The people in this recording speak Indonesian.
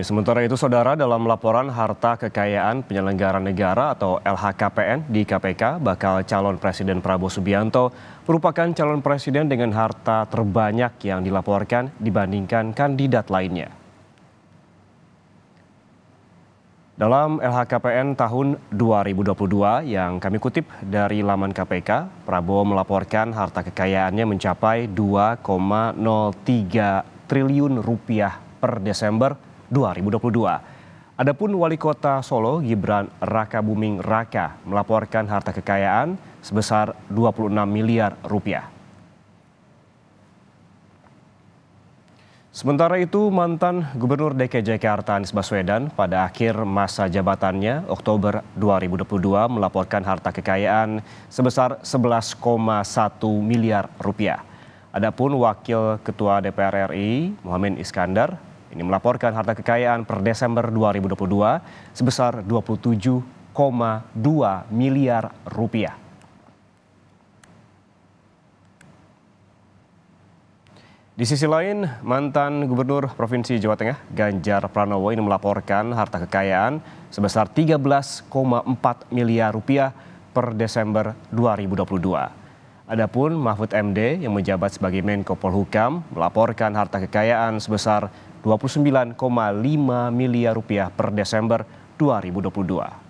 Ya, sementara itu saudara dalam laporan harta kekayaan penyelenggara negara atau LHKPN di KPK bakal calon presiden Prabowo Subianto merupakan calon presiden dengan harta terbanyak yang dilaporkan dibandingkan kandidat lainnya. Dalam LHKPN tahun 2022 yang kami kutip dari laman KPK, Prabowo melaporkan harta kekayaannya mencapai 2,03 triliun rupiah per Desember 2022. Adapun Wali Kota Solo Gibran Raka Buming Raka melaporkan harta kekayaan sebesar 26 miliar rupiah. Sementara itu, mantan Gubernur DKI Jakarta Anies Baswedan pada akhir masa jabatannya Oktober 2022 melaporkan harta kekayaan sebesar 11,1 miliar rupiah. Adapun Wakil Ketua DPR RI Muhammad Iskandar ini melaporkan harta kekayaan per Desember 2022 sebesar 27,2 miliar rupiah. Di sisi lain, mantan Gubernur Provinsi Jawa Tengah Ganjar Pranowo ini melaporkan harta kekayaan sebesar 13,4 miliar rupiah per Desember 2022. Adapun Mahfud MD yang menjabat sebagai Menko Polhukam melaporkan harta kekayaan sebesar 29,5 miliar rupiah per Desember 2022.